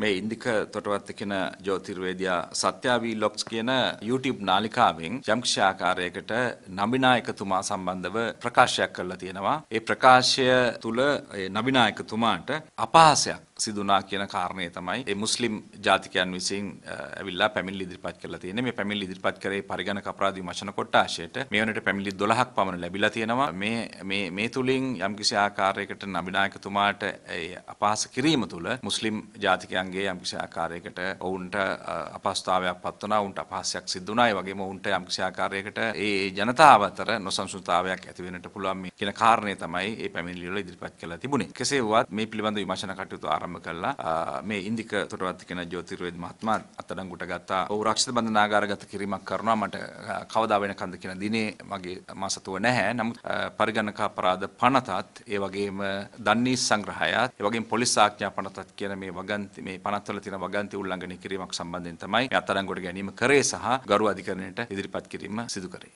මේ ඉන්දික තොටවත්ත කියන ජෝතිර්වේදයා සත්‍යාවී ලොක්ස් කියන YouTube නාලිකාවෙන් යම්කිසි ආකාරයකට නබිනායකතුමා සම්බන්ධව ප්‍රකාශයක් කරලා තියෙනවා. ඒ ප්‍රකාශය තුල නබිනායකතුමාට අපහාසයක් සිදුනා කියන කාරණය තමයි ඒ මුස්ලිම් ජාතිකයන් විසින් ඇවිල්ලා පැමිණිලි ඉදිරිපත් කරලා තියෙන්නේ. මේ පැමිණිලි ඉදිරිපත් කරේ පරිගණක අපරාධ විමර්ශන කොට්ටාශයට මේ වෙනට පැමිණිලි 12ක් පමණ ලැබිලා තියෙනවා. මේ මේ මේ තුලින් යම්කිසි ආකාරයකට නබිනායකතුමාට ඒ අපහාස කිරීම තුළ මුස්ලිම් ජාතිකයන්ගේ යම්කිසි ආකාරයකට ඔවුන්ට අපහසුතාවයක් පත් වුණා, ඔවුන්ට අපහාසයක් සිද්ධ වුණා. ඒ වගේම ඔවුන්ට යම්කිසි ආකාරයකට ඒ ජනතාව අතර නොසන්සුන්තාවයක් ඇති වෙන්නට පුළුවන් කියන කාරණය තමයි මේ පැමිණිලි වල ඉදිරිපත් කරලා තිබුණේ. කෙසේ වුවත් මේ පිළිබඳ විමර්ශන කටයුතු ආරම්භ ආරම්භ කළා මේ ඉන්දික තොටවත්ත කෙන ජෝතිර්වේද මහත්මයා අත්අඩංගුවට ගත්තා ඔහු රක්ෂිත බන්ධනාගාරගත කිරීමක් කරනවා මට කවදා වෙනකන්ද කියන දිනේ මගේ මාසතුව නැහැ නමුත් පරිගණක අපරාධ පනතත් ඒ වගේම දන්නේ සංග්‍රහයත් ඒ වගේම පොලිස් ආඥා පනතත් කියන මේ වගන්ති මේ පනත්වල තියෙන වගන්ති උල්ලංඝනය කිරීමක් සම්බන්ධයෙන් තමයි අත්අඩංගුවට ගැනීම කරේ සහ ගරු අධිකරණයට ඉදිරිපත් කිරීම සිදු කරේ